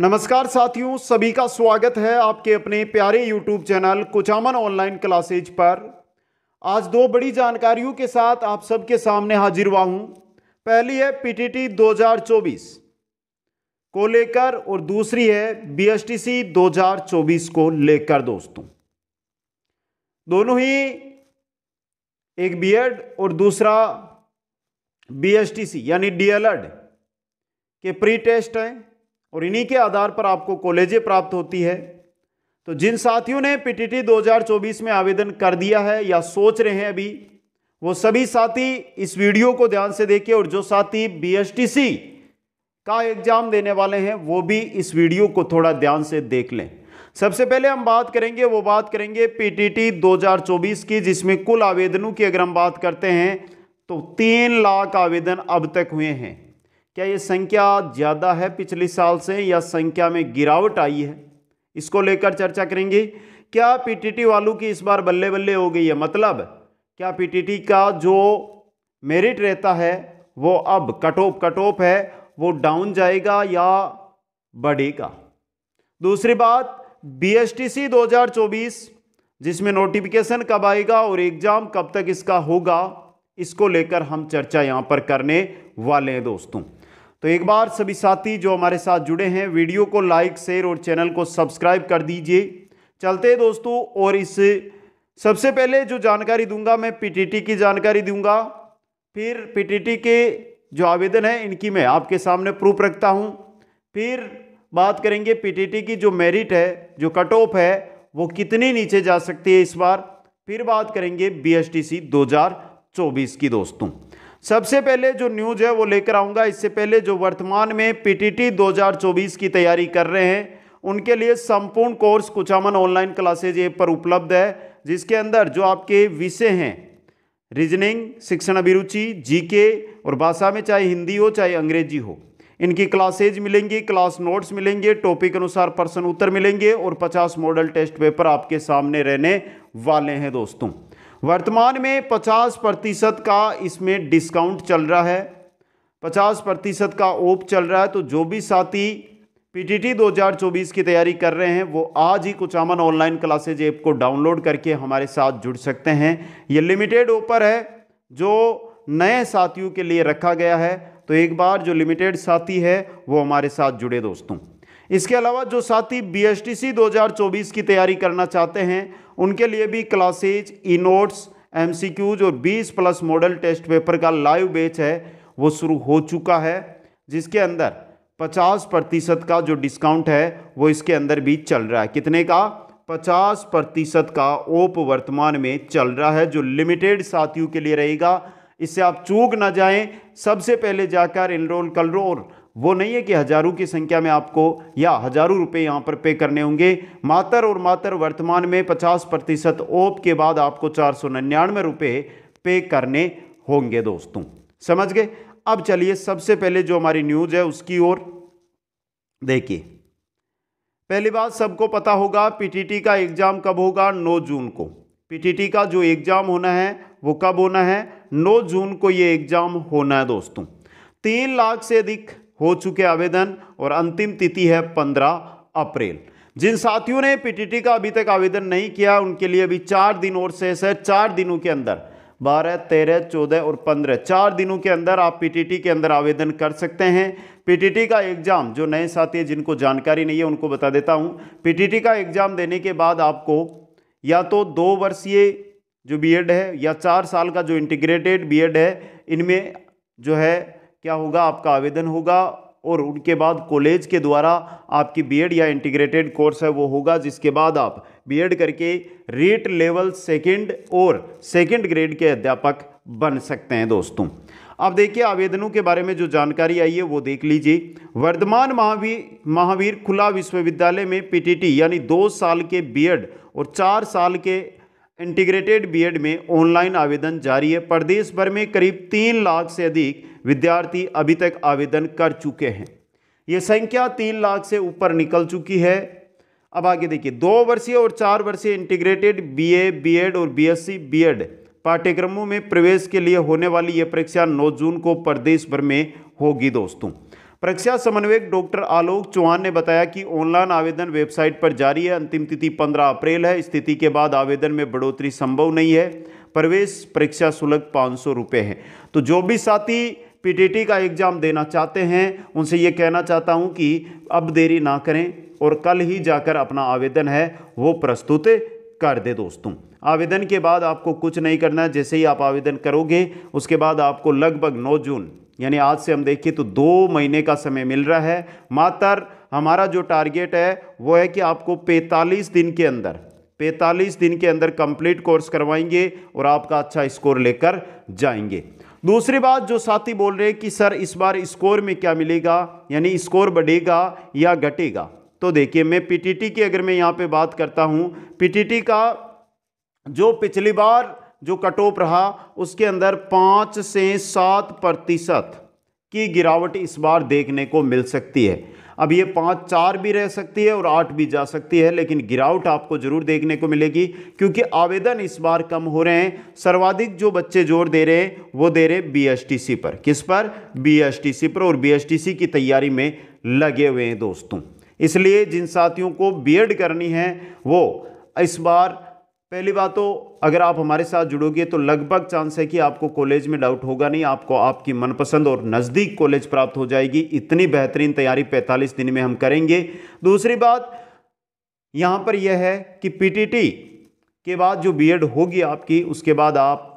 नमस्कार साथियों सभी का स्वागत है आपके अपने प्यारे YouTube channel Kuchaman online classes पर आज दो बड़ी जानकारियों के साथ आप सबके सामने हाजिर हुआ हूं पहली है पीटीटी 2024 को लेकर और दूसरी है बीएसटीसी 2024 को लेकर दोस्तों दोनों ही एक बीएड और दूसरा बीएसटीसी यानी डीएलएड के प्री टेस्ट हैं और इन्हीं के आधार पर आपको कॉलेजें प्राप्त होती है तो जिन साथियों ने पीटीटी 2024 में आवेदन कर दिया है या सोच रहे हैं अभी वो सभी साथी इस वीडियो को ध्यान से देखें और जो साथी बीएसटीसी का एग्जाम देने वाले हैं वो भी इस वीडियो को थोड़ा ध्यान से देख लें सबसे पहले हम बात करेंगे वो बात करेंगे पीटीटी 2024 की जिसमें कुल आवेदनों की अगर हम बात करते हैं तो तीन लाख आवेदन अब तक हुए हैं क्या ये संख्या ज़्यादा है पिछले साल से या संख्या में गिरावट आई है इसको लेकर चर्चा करेंगे क्या पीटीटी वालों की इस बार बल्ले बल्ले हो गई है मतलब क्या पीटीटी का जो मेरिट रहता है वो अब कट ऑफ कट ऑफ है वो डाउन जाएगा या बढ़ेगा दूसरी बात बीएसटीसी 2024 जिसमें नोटिफिकेशन कब आएगा और एग्ज़ाम कब तक इसका होगा इसको लेकर हम चर्चा यहाँ पर करने वाले हैं दोस्तों तो एक बार सभी साथी जो हमारे साथ जुड़े हैं वीडियो को लाइक शेयर और चैनल को सब्सक्राइब कर दीजिए चलते हैं दोस्तों और इस सबसे पहले जो जानकारी दूंगा मैं पीटीटी की जानकारी दूंगा फिर पीटीटी के जो आवेदन है इनकी मैं आपके सामने प्रूफ रखता हूं फिर बात करेंगे पीटीटी की जो मेरिट है जो कट ऑफ है वो कितनी नीचे जा सकती है इस बार फिर बात करेंगे बी एस की दोस्तों सबसे पहले जो न्यूज है वो लेकर आऊँगा इससे पहले जो वर्तमान में पीटीटी 2024 की तैयारी कर रहे हैं उनके लिए संपूर्ण course Kuchaman online classes app पर उपलब्ध है जिसके अंदर जो आपके विषय हैं रीजनिंग शिक्षण अभिरुचि जीके और भाषा में चाहे हिंदी हो चाहे अंग्रेजी हो इनकी क्लासेज मिलेंगी क्लास नोट्स मिलेंगे टॉपिक अनुसार प्रश्न उत्तर मिलेंगे और 50 मॉडल टेस्ट पेपर आपके सामने रहने वाले हैं दोस्तों वर्तमान में 50 प्रतिशत का इसमें डिस्काउंट चल रहा है 50 प्रतिशत का ओप चल रहा है तो जो भी साथी पीटीटी 2024 की तैयारी कर रहे हैं वो आज ही कुछ अमन ऑनलाइन क्लासेज ऐप को डाउनलोड करके हमारे साथ जुड़ सकते हैं ये लिमिटेड ओपर है जो नए साथियों के लिए रखा गया है तो एक बार जो लिमिटेड साथी है वो हमारे साथ जुड़े दोस्तों इसके अलावा जो साथी बीएसटीसी 2024 की तैयारी करना चाहते हैं उनके लिए भी क्लासेज ई नोट्स क्यूज और 20 प्लस मॉडल टेस्ट पेपर का लाइव बेच है वो शुरू हो चुका है जिसके अंदर 50 प्रतिशत का जो डिस्काउंट है वो इसके अंदर भी चल रहा है कितने का 50 प्रतिशत का ओप वर्तमान में चल रहा है जो लिमिटेड साथियों के लिए रहेगा इससे आप चूक ना जाएं सबसे पहले जाकर इनरोल कर लो और वो नहीं है कि हज़ारों की संख्या में आपको या हज़ारों रुपए यहाँ पर पे करने होंगे मातर और मातर वर्तमान में 50 प्रतिशत ओप के बाद आपको चार सौ निन्यानवे रुपये पे करने होंगे दोस्तों समझ गए अब चलिए सबसे पहले जो हमारी न्यूज़ है उसकी ओर देखिए पहली बात सबको पता होगा पीटीटी का एग्ज़ाम कब होगा 9 जून को पीटीटी का जो एग्ज़ाम होना है वो कब होना है 9 जून को ये एग्ज़ाम होना है दोस्तों तीन लाख से अधिक हो चुके आवेदन और अंतिम तिथि है पंद्रह अप्रैल जिन साथियों ने पीटीटी का अभी तक आवेदन नहीं किया उनके लिए अभी चार दिन और शेष है चार दिनों के अंदर बारह तेरह चौदह और पंद्रह चार दिनों के अंदर आप पीटीटी के अंदर आवेदन कर सकते हैं पीटीटी का एग्ज़ाम जो नए साथी हैं जिनको जानकारी नहीं है उनको बता देता हूँ पीटीटी का एग्ज़ाम देने के बाद आपको या तो दो वर्षीय जो बीएड है या चार साल का जो इंटीग्रेटेड बीएड है इनमें जो है क्या होगा आपका आवेदन होगा और उनके बाद कॉलेज के द्वारा आपकी बीएड या इंटीग्रेटेड कोर्स है वो होगा जिसके बाद आप बीएड करके रेट लेवल सेकंड और सेकंड ग्रेड के अध्यापक बन सकते हैं दोस्तों अब देखिए आवेदनों के बारे में जो जानकारी आई है वो देख लीजिए वर्धमान महावीर महावीर खुला विश्वविद्यालय में पीटीटी यानी दो साल के बीएड और चार साल के इंटीग्रेटेड बीएड में ऑनलाइन आवेदन जारी है प्रदेश भर में करीब तीन लाख से अधिक विद्यार्थी अभी तक आवेदन कर चुके हैं ये संख्या तीन लाख से ऊपर निकल चुकी है अब आगे देखिए दो वर्षीय और चार वर्षीय इंटीग्रेटेड बीए बीएड और बीएससी बीएड पाठ्यक्रमों में प्रवेश के लिए होने वाली ये परीक्षा 9 जून को प्रदेश भर में होगी दोस्तों परीक्षा समन्वयक डॉक्टर आलोक चौहान ने बताया कि ऑनलाइन आवेदन वेबसाइट पर जारी है अंतिम तिथि 15 अप्रैल है स्थिति के बाद आवेदन में बढ़ोतरी संभव नहीं है प्रवेश परीक्षा शुल्क पाँच सौ है तो जो भी साथी पीटीटी का एग्ज़ाम देना चाहते हैं उनसे ये कहना चाहता हूँ कि अब देरी ना करें और कल ही जाकर अपना आवेदन है वो प्रस्तुत कर दे दोस्तों आवेदन के बाद आपको कुछ नहीं करना है जैसे ही आप आवेदन करोगे उसके बाद आपको लगभग 9 जून यानी आज से हम देखिए तो दो महीने का समय मिल रहा है मात्र हमारा जो टारगेट है वो है कि आपको 45 दिन के अंदर 45 दिन के अंदर कंप्लीट कोर्स करवाएंगे और आपका अच्छा स्कोर लेकर जाएंगे दूसरी बात जो साथी बोल रहे हैं कि सर इस बार स्कोर में क्या मिलेगा यानी स्कोर बढ़ेगा या घटेगा तो देखिए मैं पीटीटी की अगर मैं यहाँ पे बात करता हूँ पीटीटी का जो पिछली बार जो कट ऑफ रहा उसके अंदर पाँच से सात प्रतिशत की गिरावट इस बार देखने को मिल सकती है अब ये पाँच चार भी रह सकती है और आठ भी जा सकती है लेकिन गिरावट आपको ज़रूर देखने को मिलेगी क्योंकि आवेदन इस बार कम हो रहे हैं सर्वाधिक जो बच्चे जोर दे रहे हैं वो दे रहे बीएसटीसी पर किस पर बी पर और बी की तैयारी में लगे हुए हैं दोस्तों इसलिए जिन साथियों को बी करनी है वो इस बार पहली बात तो अगर आप हमारे साथ जुड़ोगे तो लगभग चांस है कि आपको कॉलेज में डाउट होगा नहीं आपको आपकी मनपसंद और नज़दीक कॉलेज प्राप्त हो जाएगी इतनी बेहतरीन तैयारी 45 दिन में हम करेंगे दूसरी बात यहाँ पर यह है कि पीटीटी के बाद जो बीएड होगी आपकी उसके बाद आप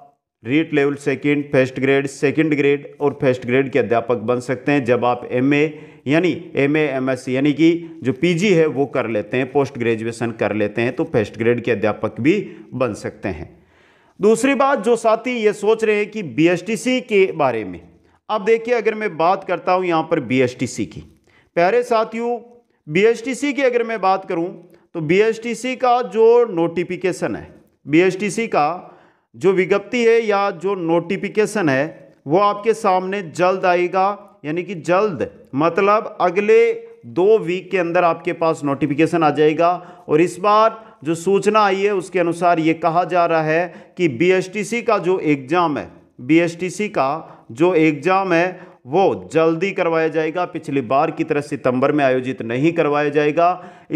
REET level second first grade second grade और फर्स्ट ग्रेड के अध्यापक बन सकते हैं जब आप एम यानी एम एमएस यानी कि जो पीजी है वो कर लेते हैं पोस्ट ग्रेजुएशन कर लेते हैं तो फर्स्ट ग्रेड के अध्यापक भी बन सकते हैं दूसरी बात जो साथी ये सोच रहे हैं कि बी के बारे में अब देखिए अगर मैं बात करता हूँ यहाँ पर बी की प्यारे साथियों बी की अगर मैं बात करूँ तो बी का जो नोटिफिकेशन है बी का जो विज्ञप्ति है या जो नोटिफिकेशन है वो आपके सामने जल्द आएगा यानी कि जल्द मतलब अगले दो वीक के अंदर आपके पास नोटिफिकेशन आ जाएगा और इस बार जो सूचना आई है उसके अनुसार ये कहा जा रहा है कि बी का जो एग्ज़ाम है बी का जो एग्ज़ाम है वो जल्दी करवाया जाएगा पिछली बार की तरह सितंबर में आयोजित नहीं करवाया जाएगा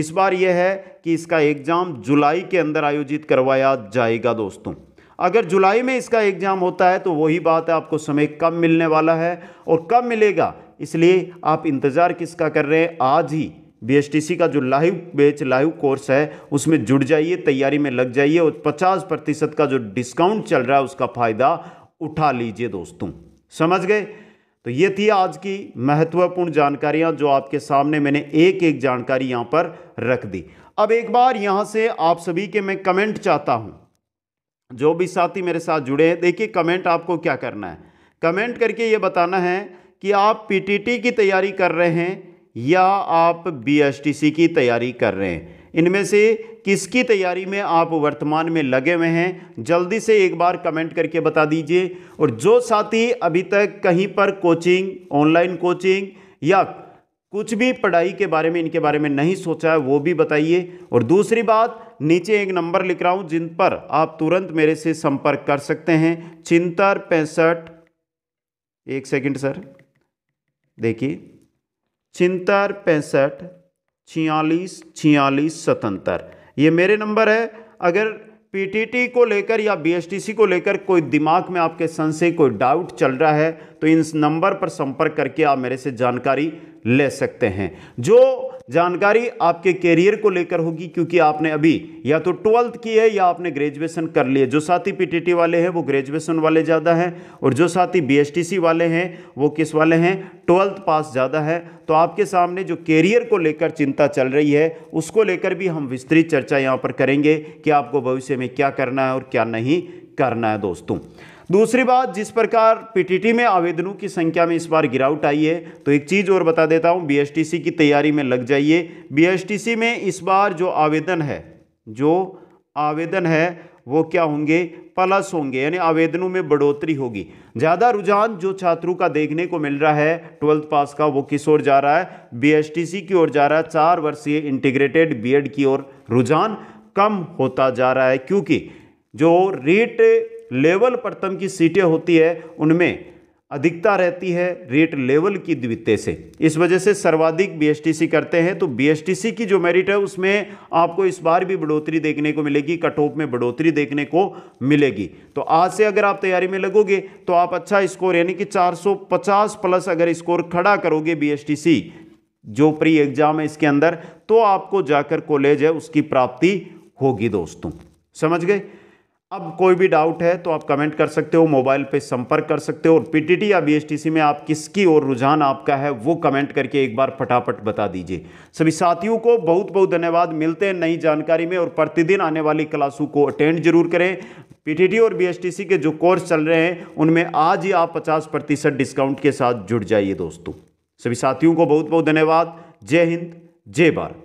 इस बार यह है कि इसका एग्ज़ाम जुलाई के अंदर आयोजित करवाया जाएगा दोस्तों अगर जुलाई में इसका एग्ज़ाम होता है तो वही बात है आपको समय कम मिलने वाला है और कब मिलेगा इसलिए आप इंतज़ार किसका कर रहे हैं आज ही बी का जो लाइव बेच लाइव कोर्स है उसमें जुड़ जाइए तैयारी में लग जाइए और 50 प्रतिशत का जो डिस्काउंट चल रहा है उसका फ़ायदा उठा लीजिए दोस्तों समझ गए तो ये थी आज की महत्वपूर्ण जानकारियाँ जो आपके सामने मैंने एक एक जानकारी यहाँ पर रख दी अब एक बार यहाँ से आप सभी के मैं कमेंट चाहता हूँ जो भी साथी मेरे साथ जुड़े हैं देखिए कमेंट आपको क्या करना है कमेंट करके ये बताना है कि आप पीटीटी की तैयारी कर रहे हैं या आप बीएसटीसी की तैयारी कर रहे हैं इनमें से किसकी तैयारी में आप वर्तमान में लगे हुए हैं जल्दी से एक बार कमेंट करके बता दीजिए और जो साथी अभी तक कहीं पर कोचिंग ऑनलाइन कोचिंग या कुछ भी पढ़ाई के बारे में इनके बारे में नहीं सोचा है वो भी बताइए और दूसरी बात नीचे एक नंबर लिख रहा हूँ जिन पर आप तुरंत मेरे से संपर्क कर सकते हैं छिहत्तर पैंसठ एक सेकंड सर देखिए छिहत्तर पैंसठ छियालीस छियालीस सतहत्तर ये मेरे नंबर है अगर पीटीटी को लेकर या बीएसटीसी को लेकर कोई दिमाग में आपके संशय कोई डाउट चल रहा है तो इन नंबर पर संपर्क करके आप मेरे से जानकारी ले सकते हैं जो जानकारी आपके कैरियर को लेकर होगी क्योंकि आपने अभी या तो ट्वेल्थ की है या आपने ग्रेजुएशन कर लिए जो साथी पीटीटी वाले हैं वो ग्रेजुएशन वाले ज़्यादा हैं और जो साथी बीएसटीसी वाले हैं वो किस वाले हैं ट्वेल्थ पास ज़्यादा है तो आपके सामने जो कैरियर को लेकर चिंता चल रही है उसको लेकर भी हम विस्तृत चर्चा यहाँ पर करेंगे कि आपको भविष्य में क्या करना है और क्या नहीं करना है दोस्तों दूसरी बात जिस प्रकार पीटीटी में आवेदनों की संख्या में इस बार गिरावट आई है तो एक चीज़ और बता देता हूँ बीएसटीसी की तैयारी में लग जाइए बीएसटीसी में इस बार जो आवेदन है जो आवेदन है वो क्या होंगे प्लस होंगे यानी आवेदनों में बढ़ोतरी होगी ज़्यादा रुझान जो छात्रों का देखने को मिल रहा है ट्वेल्थ पास का वो किस ओर जा रहा है बीएसटीसी की ओर जा रहा है चार वर्षीय इंटीग्रेटेड बीएड की ओर रुझान कम होता जा रहा है क्योंकि जो रेट लेवल प्रथम की सीटें होती है उनमें अधिकता रहती है रेट लेवल की द्वितीय से इस वजह से सर्वाधिक बीएसटीसी करते हैं तो बीएसटीसी की जो मेरिट है उसमें आपको इस बार भी बढ़ोतरी देखने को मिलेगी कट ऑफ में बढ़ोतरी देखने को मिलेगी तो आज से अगर आप तैयारी में लगोगे तो आप अच्छा स्कोर यानी कि 450 प्लस अगर स्कोर खड़ा करोगे बी जो प्री एग्जाम है इसके अंदर तो आपको जाकर कॉलेज है उसकी प्राप्ति होगी दोस्तों समझ गए अब कोई भी डाउट है तो आप कमेंट कर सकते हो मोबाइल पे संपर्क कर सकते हो और पीटीटी या बीएसटीसी में आप किसकी और रुझान आपका है वो कमेंट करके एक बार फटाफट बता दीजिए सभी साथियों को बहुत बहुत धन्यवाद मिलते हैं नई जानकारी में और प्रतिदिन आने वाली क्लासों को अटेंड जरूर करें पीटीटी और बीएसटीसी के जो कोर्स चल रहे हैं उनमें आज ही आप पचास प्रतिशत डिस्काउंट के साथ जुड़ जाइए दोस्तों सभी साथियों को बहुत बहुत धन्यवाद जय हिंद जय भारत